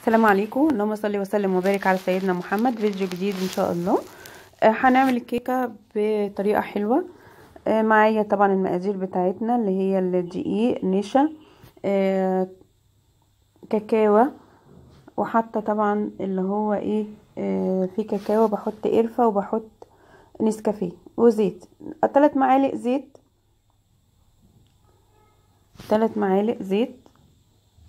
السلام عليكم اللهم صل وسلم وبارك على سيدنا محمد فيديو جديد ان شاء الله آه، هنعمل الكيكه بطريقه حلوه آه، معايا طبعا المقادير بتاعتنا اللي هي الدقيق e، نشا آه، كاكاو وحتى طبعا اللي هو ايه في كاكاو بحط قرفه وبحط نسكافيه وزيت ثلاث معالق زيت ثلاث معالق زيت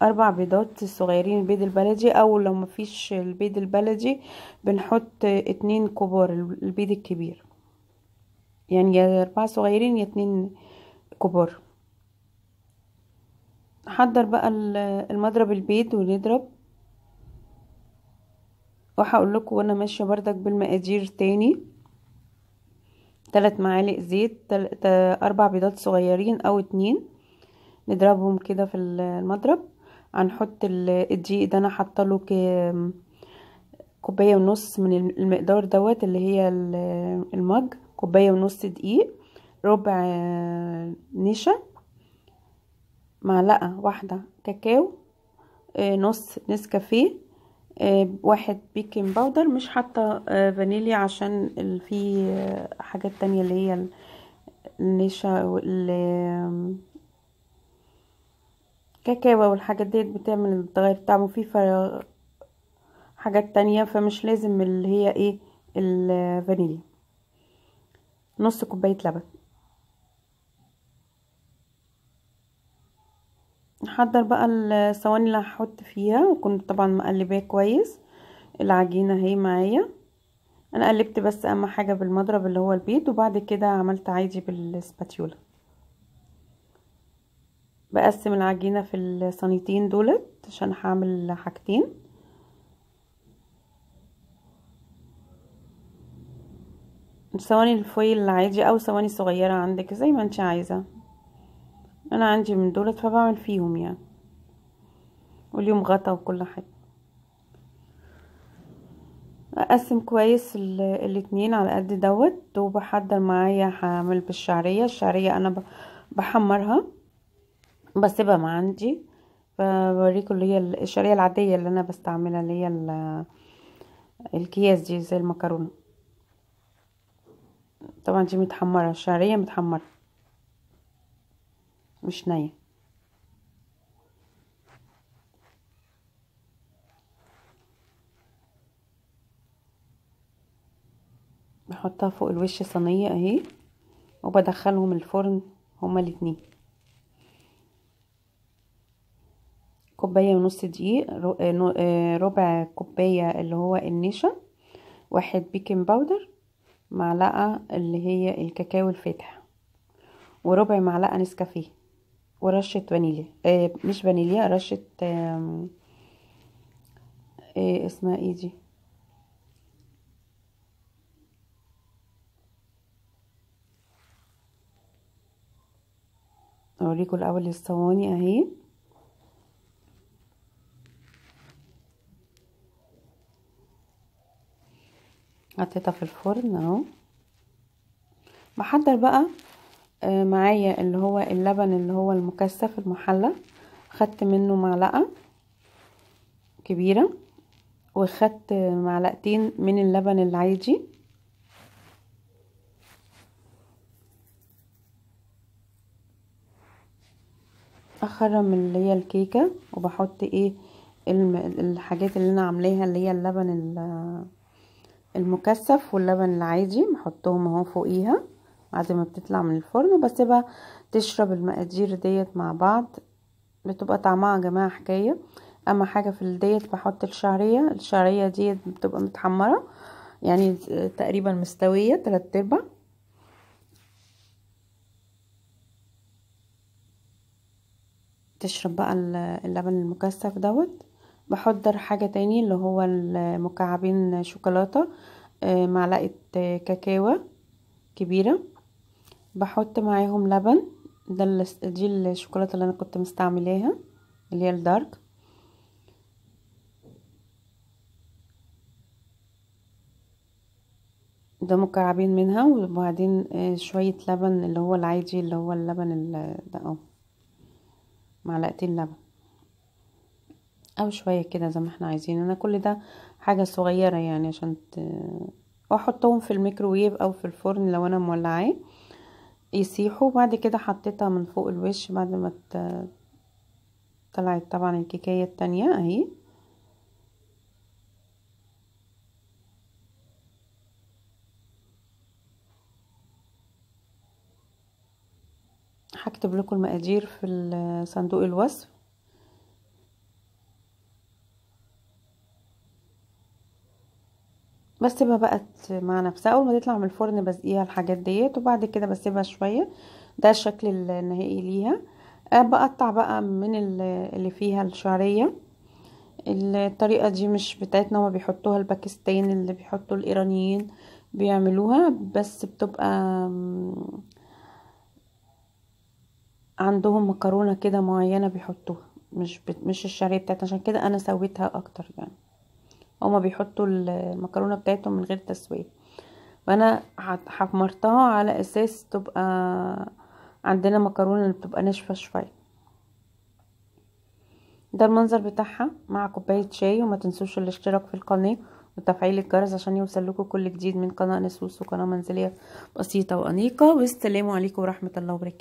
اربع بيضات صغيرين البيض البلدي او لو مفيش البيض البلدي بنحط اتنين كبار البيض الكبير يعني يا اربعة صغيرين يا اتنين كبار نحضر بقى المضرب البيض ونضرب وهقول لكم وانا ماشيه بردك بالمقادير تاني ثلاث معالق زيت اربع بيضات صغيرين او اتنين نضربهم كده في المضرب هنحط الدقيق ده انا حاطه له كوبايه ونص من المقدار دوت اللي هي المج كوبايه ونص دقيق ربع آه، نشا معلقه واحده كاكاو آه، نص نسكافيه آه، واحد بيكنج باودر مش حاطه فانيليا عشان في حاجات تانية اللي هي النشا كاكاو والحاجات ديت بتعمل تغير طعمه في حاجات تانية فمش لازم اللي هي ايه الفانيليا نص كوباية لبن نحضر بقى الصواني اللي هحط فيها وكنت طبعا مقلباه كويس العجينة اهي معايا انا قلبت بس اهم حاجة بالمضرب اللي هو البيض وبعد كده عملت عادي بالسباتيولا بقسم العجينة في الصينيتين دولت عشان هعمل حاجتين ثواني الفويل العادي او ثواني صغيرة عندك زي ما انت عايزة انا عندي من دولت فبعمل فيهم يعني واليوم غطا وكل حاجة اقسم كويس الاتنين على قد دوت وبحضر معايا هعمل بالشعرية الشعرية انا بحمرها بسيبها مع عندي بوريكم اللي هي الشعريه العاديه اللي انا بستعملها اللي هي الكياس دي زي المكرونه طبعا دي متحمره الشعريه متحمره مش نيه بحطها فوق الوش صينيه اهي وبدخلهم الفرن هما الاتنين كوباية ونص دقيق آه، آه، ربع كوباية اللي هو النشا واحد بيكنج باودر معلقة اللي هي الكاكاو الفاتح وربع معلقة نسكافيه ورشة فانيليا آه، مش فانيليا رشة ايه اسمها ايه دي اوريكم الاول الصواني اهي حطيتها في الفرن اهو بحضر بقى آه، معايا اللي هو اللبن اللي هو المكثف المحلى خدت منه معلقه كبيره وخدت معلقتين من اللبن العادي اخرم اللي هي الكيكه وبحط ايه الحاجات اللي انا عاملاها اللي هي اللبن المكثف واللبن العادي بحطهم اهو فوقيها بعد ما بتطلع من الفرن وبسيبها تشرب المقادير ديت مع بعض بتبقى طعمها يا جماعه حكايه اما حاجه في الديت بحط الشعريه الشعريه ديت بتبقى متحمره يعني تقريبا مستويه تلات ارباع تشرب بقى اللبن المكثف دوت بحضر حاجة تاني اللي هو المكعبين شوكولاتة آه، معلقة آه، كاكاو كبيرة بحط معاهم لبن ده دي الشوكولاتة اللي انا كنت مستعملاها اللي هي الدارك ده مكعبين منها وبعدين آه، شوية لبن اللي هو العادي اللي هو اللبن ده اهو معلقتين لبن او شوية كده زي ما احنا عايزين انا كل ده حاجة صغيرة يعني عشان واحطهم في الميكروويف او في الفرن لو انا مولعاه يسيحوا بعد كده حطيتها من فوق الوش بعد ما طلعت طبعا الكيكايه التانية اهي هكتب لكم المقادير في صندوق الوصف بسيبها بقت مع نفسها اول ما تطلع من الفرن بسقيها الحاجات ديت وبعد كده بسيبها شويه ده الشكل النهائي ليها آه، بقطع بقى من اللي فيها الشعريه الطريقه دي مش بتاعتنا هما بيحطوها الباكستان اللي بيحطوا الايرانيين بيعملوها بس بتبقى عندهم مكرونه كده معينه بيحطوها مش مش الشعريه بتاعتنا عشان كده انا سويتها اكتر يعني هما بيحطوا المكرونه بتاعتهم من غير تسويه فانا حمرتها على اساس تبقى عندنا مكرونه اللي بتبقى ناشفه شويه ده المنظر بتاعها مع كوبايه شاي وما تنسوش الاشتراك في القناه وتفعيل الجرس عشان يوصل لكم كل جديد من قناه نسوس وقناه منزليه بسيطه وانيقه والسلام عليكم ورحمه الله وبركاته